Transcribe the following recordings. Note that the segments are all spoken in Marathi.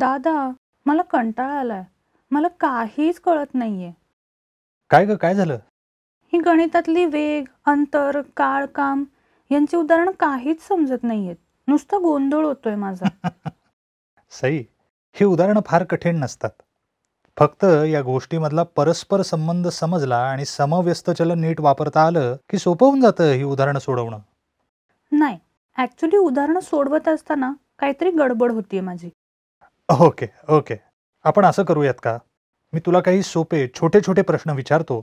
दादा मला कंटाळा आलाय मला काहीच कळत नाहीये काय ग काय झालं ही गणितातली वेग अंतर काळ काम यांची उदाहरण काहीच समजत नाहीयेत नुसतं गोंधळ होतोय माझा सई हे उदाहरणं फार कठीण नसतात फक्त या गोष्टीमधला परस्पर संबंध समजला आणि समव्यस्त चलन नीट वापरता आलं की सोपं होऊन जातं ही उदाहरणं सोडवणं नाही ऍक्च्युली उदाहरणं सोडवत असताना काहीतरी गडबड होतीये माझी ओके ओके आपण असं करूयात का मी तुला काही सोपे छोटे छोटे प्रश्न विचारतो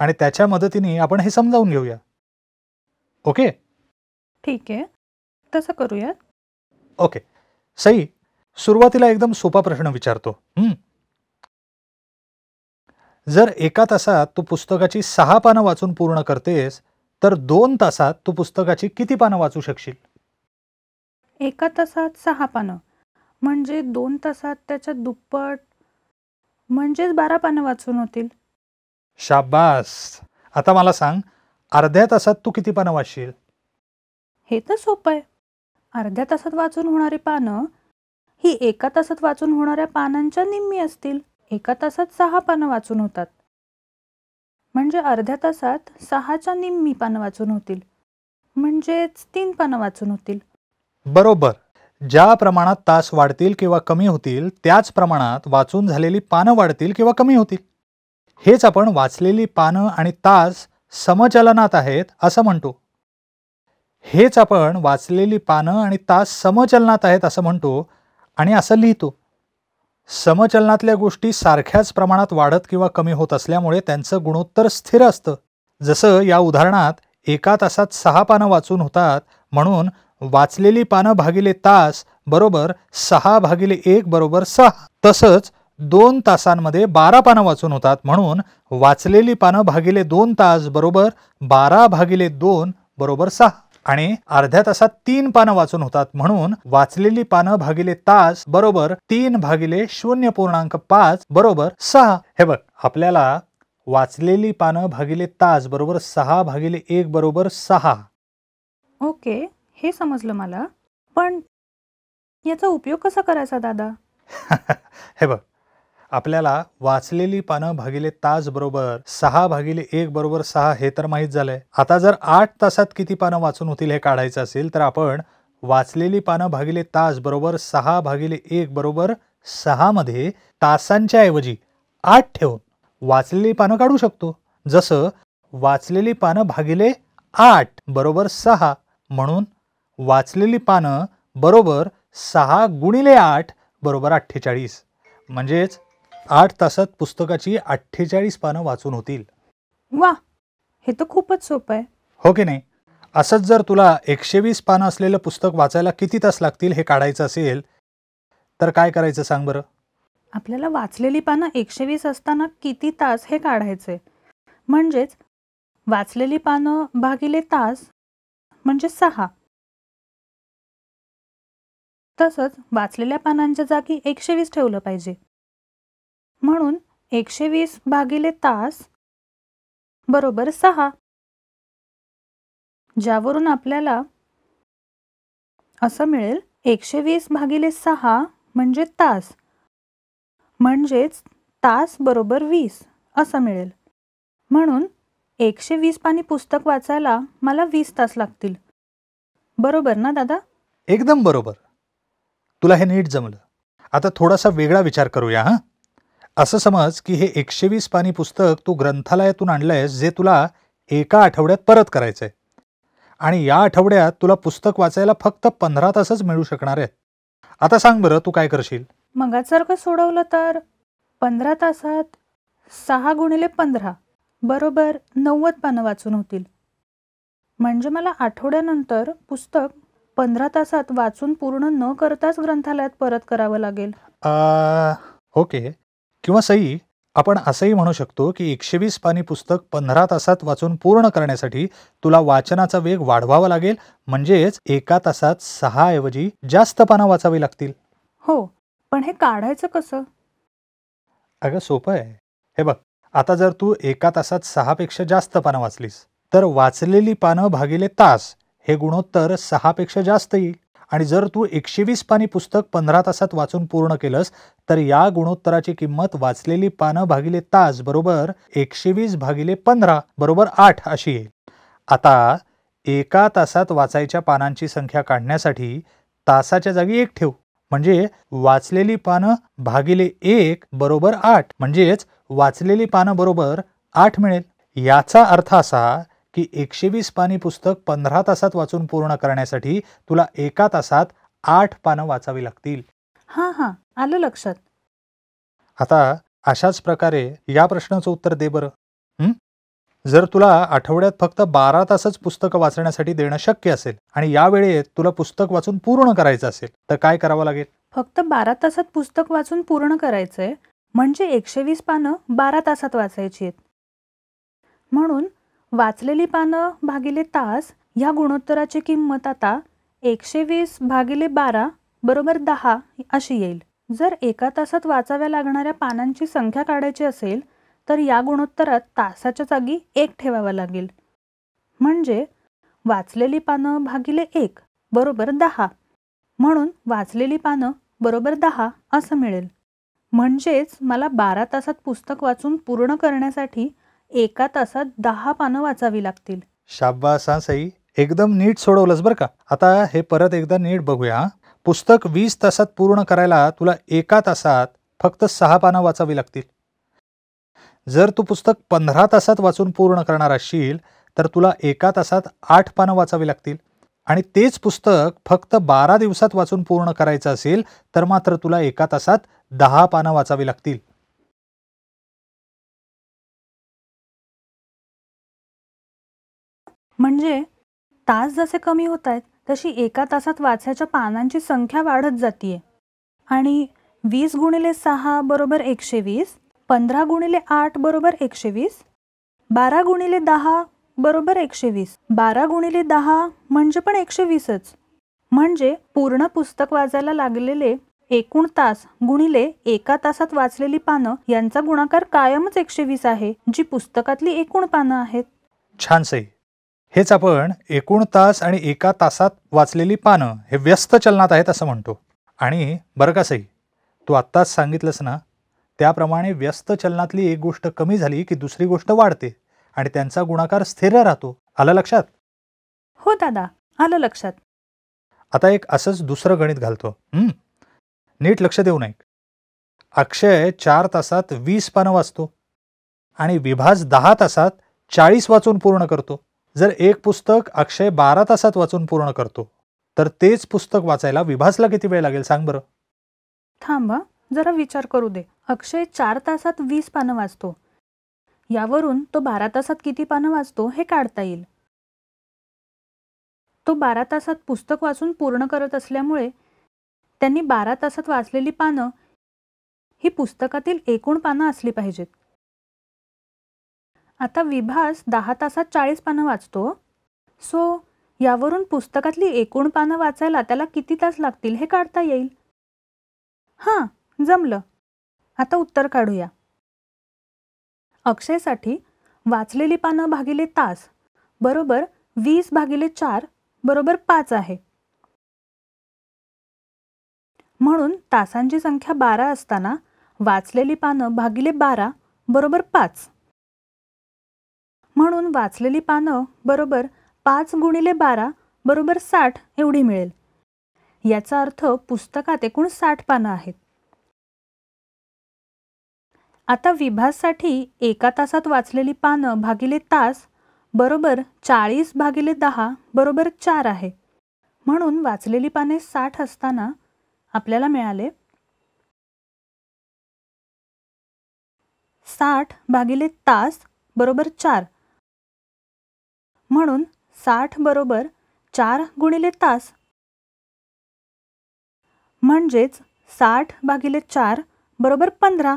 आणि त्याच्या मदतीने आपण हे समजावून घेऊया ओके ठीक आहे तसं करूया ओके सई सुरुवातीला एकदम सोपा प्रश्न विचारतो जर एका तासात तू पुस्तकाची सहा पानं वाचून पूर्ण करतेस तर दोन तासात तू पुस्तकाची किती पानं वाचू शकशील एका तासात सहा पानं म्हणजे दोन तासात त्याच्या दुप्पट म्हणजेच बारा पानं वाचून होतील शाबास आता मला सांग अर्ध्या तासात तू किती पानं वाचशील हे तर सोपं आहे अर्ध्या तासात वाचून होणारी पानं ही एका तासात वाचून होणाऱ्या पानांच्या निम्मी असतील एका तासात सहा पानं वाचून होतात म्हणजे अर्ध्या तासात सहाच्या निम्मी पानं वाचून होतील म्हणजेच तीन पानं वाचून होतील बरोबर ज्या प्रमाणात तास वाढतील किंवा कमी होतील त्याच प्रमाणात वाचून झालेली पानं वाढतील किंवा कमी होतील हेच आपण वाचलेली पानं आणि तास समचलनात आहेत असं म्हणतो हेच आपण वाचलेली पानं आणि तास समचलनात आहेत असं म्हणतो आणि असं लिहितो समचलनातल्या गोष्टी सारख्याच प्रमाणात वाढत किंवा कमी होत असल्यामुळे त्यांचं गुणोत्तर स्थिर असतं जसं या उदाहरणात एका तासात सहा पानं वाचून होतात म्हणून वाचलेली पानं भागिले तास बरोबर सहा भागिले एक बरोबर सहा तसंच दोन तासांमध्ये बारा पानं वाचून होतात म्हणून वाचलेली पानं भागिले दोन तास बरोबर बारा भागिले दोन बरोबर सहा आणि अर्ध्या तासात तीन पानं वाचून होतात म्हणून वाचलेली पानं भागिले तास बरोबर तीन भागिले शून्य पूर्णांक पाच बरोबर सहा हे बघ आपल्याला वाचलेली पानं भागिले तास बरोबर सहा भागिले एक बरोबर सहा ओके okay. हे समजलं मला पण याचा उपयोग कसा करायचा दादा हे बघ आपल्याला वाचलेली पानं भागिले तास बरोबर सहा भागिले एक बरोबर सहा हे तर माहीत झालंय आता जर आठ तासात किती पानं वाचून होतील हे काढायचं असेल तर आपण वाचलेली पानं भागिले तास बरोबर सहा भागिले एक बरोबर सहा मध्ये तासांच्या ऐवजी आठ ठेवून वाचलेली पानं काढू शकतो जसं वाचलेली पानं भागिले आठ बरोबर सहा म्हणून वाचलेली पानं बरोबर सहा गुणिले आठ बरोबर अठ्ठेचाळीस म्हणजेच आठ तासात पुस्तकाची अठ्ठेचाळीस पानं वाचून होतील वा हे तर खूपच सोपं आहे हो की नाही असंच जर तुला एकशे वीस पानं असलेलं पुस्तक वाचायला किती तास लागतील हे काढायचं असेल तर काय करायचं सांग बरं आपल्याला वाचलेली पानं एकशे वीस असताना किती तास हे काढायचे म्हणजेच वाचलेली पानं भागिले तास म्हणजे सहा तसंच वाचलेल्या पानांच्या जागी एकशे वीस ठेवलं पाहिजे म्हणून एकशे वीस भागिले तास बरोबर सहा ज्यावरून आपल्याला असं मिळेल एकशे वीस भागिले सहा म्हणजे तास म्हणजेच तास बरोबर वीस असं मिळेल म्हणून एकशे वीस पाणी पुस्तक वाचायला मला वीस तास लागतील बरोबर ना दादा एकदम बरोबर तुला हे नीट जमलं आता थोडासा वेगळा विचार करूया हां असं समज की हे एकशे वीस पानी पुस्तक तू ग्रंथालयातून आणलंयस जे तुला एका आठवड्यात परत करायचं आहे आणि या आठवड्यात तुला पुस्तक वाचायला फक्त पंधरा तासच मिळू शकणार आहेत आता सांग बरं तू काय करशील मगासारखं सोडवलं तर पंधरा तासात सहा गुणिले पंधरा बरोबर नव्वद पानं वाचून होतील म्हणजे मला आठवड्यानंतर पुस्तक पंधरा तासात वाचून पूर्ण न करताच ग्रंथालयात परत करावं लागेल ओके किंवा सई आपण असंही म्हणू शकतो की एकशे वीस पानी पुस्तक पंधरा तासात वाचून पूर्ण करण्यासाठी तुला वाचनाचा वेग वाढवावा लागेल म्हणजेच एका तासात सहा ऐवजी जास्त पानं वाचावी लागतील हो पण हे काढायचं कसं अगं सोपं आहे हे बघ आता जर तू एका तासात सहापेक्षा जास्त पानं वाचलीस तर वाचलेली पानं भागिले तास हे गुणोत्तर सहापेक्षा जास्त येईल आणि जर तू एकशे वीस पानी पुस्तक पंधरा तासात वाचून पूर्ण केलंस तर या गुणोत्तराची किंमत वाचलेली पानं भागिले तास बरोबर एकशे वीस भागिले पंधरा बरोबर आठ अशी येईल आता एका तासात वाचायच्या पानांची संख्या काढण्यासाठी तासाच्या जागी एक ठेव म्हणजे वाचलेली पानं भागिले एक बरोबर आठ म्हणजेच वाचलेली पानं बरोबर आठ मिळेल याचा अर्थ असा की एकशे वीस पानी पुस्तक पंधरा तासात वाचून पूर्ण करण्यासाठी तुला एका तासात आठ पानं वाचावी लागतील हा हा आलं लक्षात आता अशाच प्रकारे या प्रश्नाचं उत्तर दे बरं जर तुला आठवड्यात फक्त बारा तासच पुस्तक वाचण्यासाठी देणं शक्य असेल आणि या वेळेत तुला पुस्तक वाचून पूर्ण करायचं असेल तर काय करावं लागेल फक्त बारा तासात पुस्तक वाचून पूर्ण करायचंय म्हणजे एकशे वीस पानं बारा तासात वाचायची आहेत म्हणून वाचलेली पानं भागिले तास ह्या गुणोत्तराची किंमत आता एकशे वीस भागिले बारा बरोबर दहा अशी येईल जर एका तासात वाचाव्या लागणाऱ्या पानांची संख्या काढायची असेल तर या गुणोत्तरात तासाच्या जागी एक ठेवावा लागेल म्हणजे वाचलेली पानं भागिले एक बरोबर दहा म्हणून वाचलेली पानं बरोबर दहा असं मिळेल म्हणजेच मला बारा तासात पुस्तक वाचून पूर्ण करण्यासाठी एका तासात दहा पानं वाचावी लागतील शाब्बा हा एकदम नीट सोडवलंस बरं का आता हे परत एकदा नीट बघूया पुस्तक वीस तासात पूर्ण करायला तुला एका तासात फक्त सहा पानं वाचावी लागतील जर तू पुस्तक पंधरा तासात वाचून पूर्ण करणार असशील तर तुला एका तासात आठ पानं वाचावी लागतील आणि तेच पुस्तक फक्त बारा दिवसात वाचून पूर्ण करायचं असेल तर मात्र तुला एका तासात दहा पानं वाचावी लागतील म्हणजे तास जसे कमी होत आहेत तशी एका तासात वाचायच्या पानांची संख्या वाढत जातीय आणि वीस गुणिले सहा बरोबर एकशे वीस पंधरा गुणिले आठ बरोबर एकशे वीस बारा गुणिले दहा बरोबर एकशे वीस बारा गुणिले दहा म्हणजे पण एकशे वीसच म्हणजे पूर्ण पुस्तक वाचायला लागलेले एकूण तास गुणिले एका तासात वाचलेली पानं यांचा गुणाकार कायमच एकशे वीस आहे जी पुस्तकातली एकूण पानं आहेत छान सही हेच आपण एकूण तास आणि एका तासात वाचलेली पानं हे व्यस्त चलनात आहेत असं म्हणतो आणि बरं का सई तू आत्ताच सांगितलंस ना त्याप्रमाणे व्यस्त चलनातली एक गोष्ट कमी झाली की दुसरी गोष्ट वाढते आणि त्यांचा गुणाकार स्थिर राहतो आलं लक्षात हो दादा आलं लक्षात आता एक असंच दुसरं गणित घालतो नीट लक्ष देऊ नये अक्षय चार तासात वीस पानं वाचतो आणि विभाज दहा तासात चाळीस वाचून पूर्ण करतो जर एक पुस्तक अक्षय बारा तासात वाचून पूर्ण करतो तर तेच पुस्तक वाचायला विभासला किती वेळ लागेल सांग बरं थांबा जरा विचार करू दे अक्षय चार तासात वीस पानं वाचतो यावरून तो बारा तासात किती पानं वाचतो हे काढता येईल तो बारा तासात पुस्तक वाचून पूर्ण करत असल्यामुळे त्यांनी बारा तासात वाचलेली पानं ही पुस्तकातील एकूण पानं असली पाहिजेत आता विभास दहा तासात चाळीस पानं वाचतो सो यावरून पुस्तकातली एकूण पानं वाचायला त्याला किती तास लागतील हे काढता येईल हां जमलं आता उत्तर काढूया अक्षयसाठी वाचलेली पानं भागिले तास बरोबर वीस भागिले चार बरोबर पाच आहे म्हणून तासांची संख्या बारा असताना वाचलेली पानं भागिले बारा बरोबर पाच म्हणून वाचलेली पानं बरोबर पाच गुणिले बारा बरोबर साठ एवढी मिळेल याचा अर्थ पुस्तकात एकूण साठ पानं आहेत आता विभागसाठी एका तासात वाचलेली पानं भागिले तास बरोबर चाळीस भागिले दहा बरोबर चार आहे म्हणून वाचलेली पाने साठ असताना आपल्याला मिळाले साठ भागिले तास बरोबर चार म्हणून साठ बरोबर चार गुणिले तास म्हणजेच साठ भागिले चार बरोबर पंधरा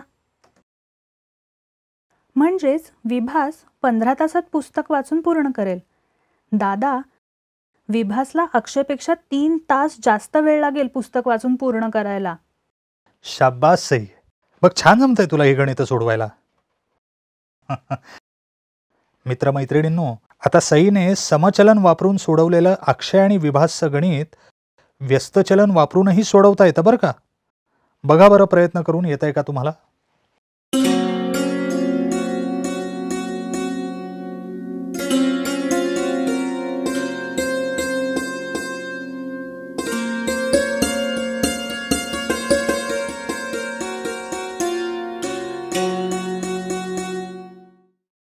म्हणजेच विभास पंधरा तासात पुस्तक वाचून पूर्ण करेल दादा विभासला अक्षयपेक्षा तीन तास जास्त वेळ लागेल पुस्तक वाचून पूर्ण करायला शाब्बास बघ छान जमतंय तुला हे गणित सोडवायला मित्रमैत्रिणींनो आता सईने समचलन वापरून सोडवलेलं अक्षय आणि विभासचं गणित व्यस्तचलन वापरूनही सोडवता येतं बरं का बघा बरं प्रयत्न करून येत आहे का तुम्हाला